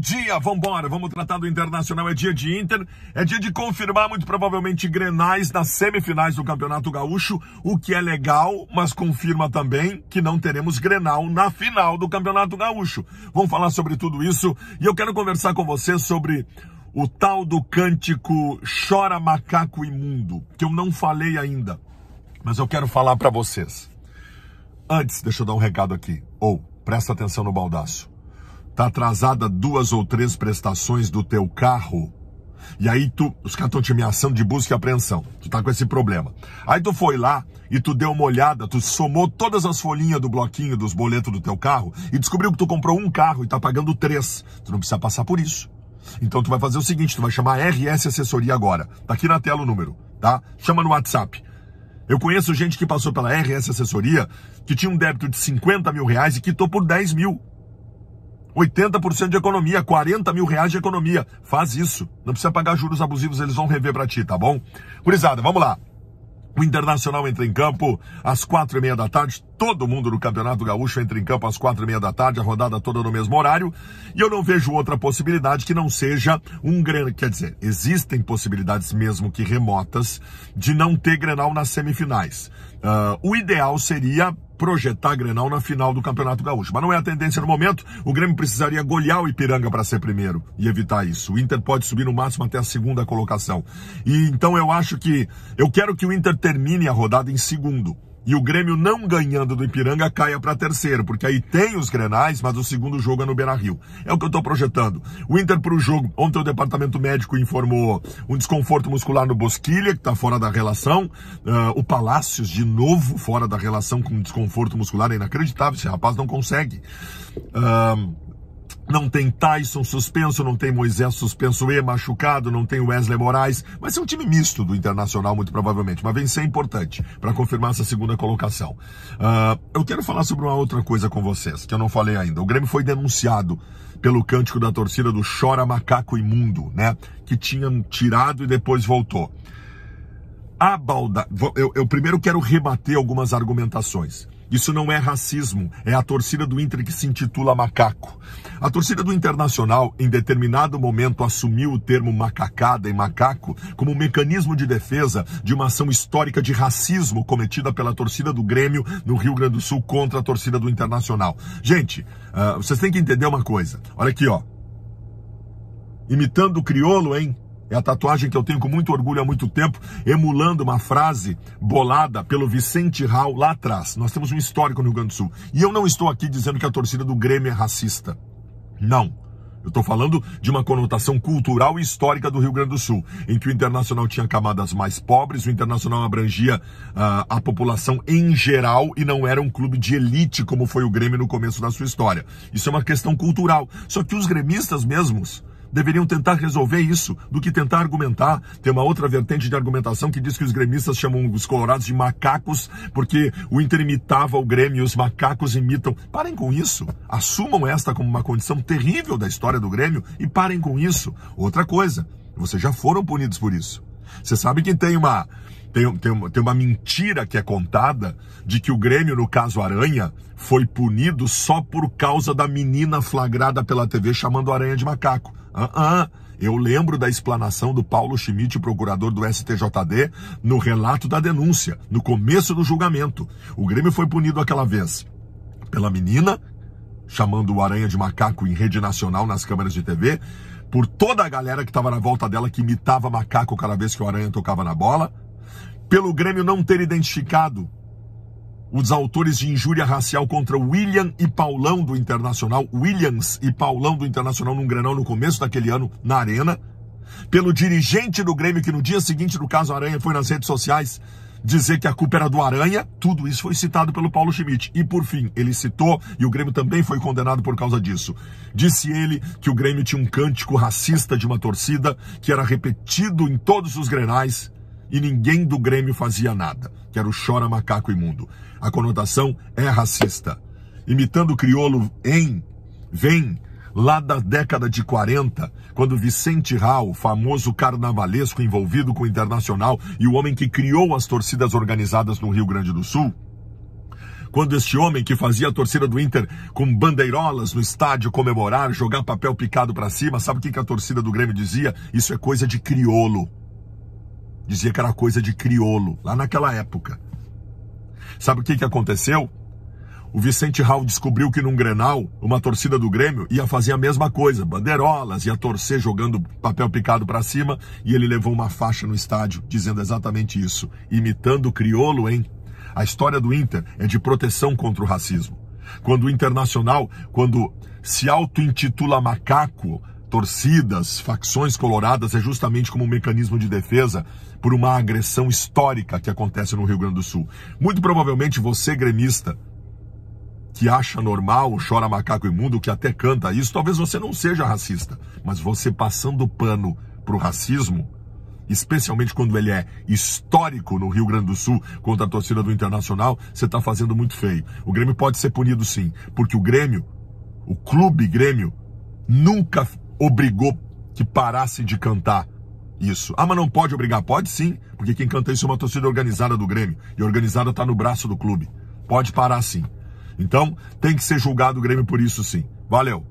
dia, vambora, vamos tratar do Internacional, é dia de Inter, é dia de confirmar muito provavelmente Grenais nas semifinais do Campeonato Gaúcho, o que é legal, mas confirma também que não teremos Grenal na final do Campeonato Gaúcho. Vamos falar sobre tudo isso e eu quero conversar com você sobre o tal do cântico Chora Macaco Imundo, que eu não falei ainda, mas eu quero falar para vocês. Antes, deixa eu dar um recado aqui, ou oh, presta atenção no baldaço tá atrasada duas ou três prestações do teu carro, e aí tu, os caras estão te ameaçando de busca e apreensão, tu tá com esse problema. Aí tu foi lá e tu deu uma olhada, tu somou todas as folhinhas do bloquinho, dos boletos do teu carro, e descobriu que tu comprou um carro e tá pagando três. Tu não precisa passar por isso. Então tu vai fazer o seguinte, tu vai chamar a RS Assessoria agora. Tá aqui na tela o número, tá? Chama no WhatsApp. Eu conheço gente que passou pela RS Assessoria, que tinha um débito de 50 mil reais e quitou por 10 mil. 80% de economia, 40 mil reais de economia. Faz isso. Não precisa pagar juros abusivos, eles vão rever para ti, tá bom? Curizada, vamos lá. O Internacional entra em campo às quatro e meia da tarde. Todo mundo do Campeonato Gaúcho entra em campo às quatro e meia da tarde, a rodada toda no mesmo horário. E eu não vejo outra possibilidade que não seja um Grenal. Quer dizer, existem possibilidades mesmo que remotas de não ter Grenal nas semifinais. Uh, o ideal seria projetar Grenal na final do Campeonato Gaúcho. Mas não é a tendência no momento. O Grêmio precisaria golear o Ipiranga para ser primeiro e evitar isso. O Inter pode subir no máximo até a segunda colocação. E então eu acho que eu quero que o Inter termine a rodada em segundo e o Grêmio não ganhando do Ipiranga caia para terceiro, porque aí tem os Grenais, mas o segundo jogo é no Beira-Rio. É o que eu estou projetando. O Inter para o jogo, ontem o departamento médico informou um desconforto muscular no Bosquilha, que está fora da relação, uh, o Palácios de novo fora da relação com desconforto muscular, é inacreditável, esse rapaz não consegue. Uh, não tem Tyson suspenso, não tem Moisés suspenso e machucado, não tem Wesley Moraes, mas é um time misto do Internacional, muito provavelmente. Mas vencer é importante para confirmar essa segunda colocação. Uh, eu quero falar sobre uma outra coisa com vocês, que eu não falei ainda. O Grêmio foi denunciado pelo cântico da torcida do Chora Macaco Imundo, né? Que tinham tirado e depois voltou. A balda... eu, eu primeiro quero rebater algumas argumentações. Isso não é racismo, é a torcida do Inter que se intitula macaco. A torcida do Internacional, em determinado momento, assumiu o termo macacada e macaco como um mecanismo de defesa de uma ação histórica de racismo cometida pela torcida do Grêmio no Rio Grande do Sul contra a torcida do Internacional. Gente, uh, vocês têm que entender uma coisa. Olha aqui, ó. Imitando o criolo, hein? É a tatuagem que eu tenho com muito orgulho há muito tempo, emulando uma frase bolada pelo Vicente Raul lá atrás. Nós temos um histórico no Rio Grande do Sul. E eu não estou aqui dizendo que a torcida do Grêmio é racista. Não. Eu estou falando de uma conotação cultural e histórica do Rio Grande do Sul, em que o Internacional tinha camadas mais pobres, o Internacional abrangia uh, a população em geral e não era um clube de elite como foi o Grêmio no começo da sua história. Isso é uma questão cultural. Só que os gremistas mesmos deveriam tentar resolver isso do que tentar argumentar. Tem uma outra vertente de argumentação que diz que os gremistas chamam os colorados de macacos porque o Inter imitava o Grêmio e os macacos imitam. Parem com isso. Assumam esta como uma condição terrível da história do Grêmio e parem com isso. Outra coisa, vocês já foram punidos por isso. Você sabe que tem uma tem, tem, tem uma mentira que é contada de que o Grêmio, no caso Aranha, foi punido só por causa da menina flagrada pela TV chamando Aranha de macaco. Ah, uh -uh. eu lembro da explanação do Paulo Schmidt, procurador do STJD, no relato da denúncia, no começo do julgamento. O Grêmio foi punido aquela vez pela menina, chamando o Aranha de macaco em rede nacional nas câmeras de TV, por toda a galera que estava na volta dela que imitava macaco cada vez que o Aranha tocava na bola, pelo Grêmio não ter identificado os autores de injúria racial contra William e Paulão do Internacional, Williams e Paulão do Internacional num granal no começo daquele ano na Arena, pelo dirigente do Grêmio que no dia seguinte do caso Aranha foi nas redes sociais dizer que a culpa era do Aranha, tudo isso foi citado pelo Paulo Schmidt. E por fim, ele citou, e o Grêmio também foi condenado por causa disso. Disse ele que o Grêmio tinha um cântico racista de uma torcida que era repetido em todos os grenais e ninguém do Grêmio fazia nada, que era o chora macaco imundo. A conotação é racista. Imitando o criolo em, vem lá da década de 40, quando Vicente Rao, famoso carnavalesco envolvido com o Internacional e o homem que criou as torcidas organizadas no Rio Grande do Sul, quando este homem que fazia a torcida do Inter com bandeirolas no estádio comemorar, jogar papel picado para cima, sabe o que, que a torcida do Grêmio dizia? Isso é coisa de criolo. Dizia que era coisa de criolo, lá naquela época. Sabe o que, que aconteceu? O Vicente Raul descobriu que num Grenal, uma torcida do Grêmio ia fazer a mesma coisa, bandeirolas, ia torcer jogando papel picado para cima, e ele levou uma faixa no estádio dizendo exatamente isso, imitando o criolo, hein? A história do Inter é de proteção contra o racismo. Quando o Internacional, quando se auto-intitula macaco, torcidas, facções coloradas, é justamente como um mecanismo de defesa por uma agressão histórica que acontece no Rio Grande do Sul. Muito provavelmente você, gremista, que acha normal, chora macaco imundo, que até canta isso, talvez você não seja racista, mas você passando pano pro racismo, especialmente quando ele é histórico no Rio Grande do Sul contra a torcida do Internacional, você está fazendo muito feio. O Grêmio pode ser punido sim, porque o Grêmio, o clube Grêmio, nunca obrigou que parasse de cantar isso. Ah, mas não pode obrigar? Pode sim, porque quem canta isso é uma torcida organizada do Grêmio. E organizada está no braço do clube. Pode parar sim. Então, tem que ser julgado o Grêmio por isso sim. Valeu.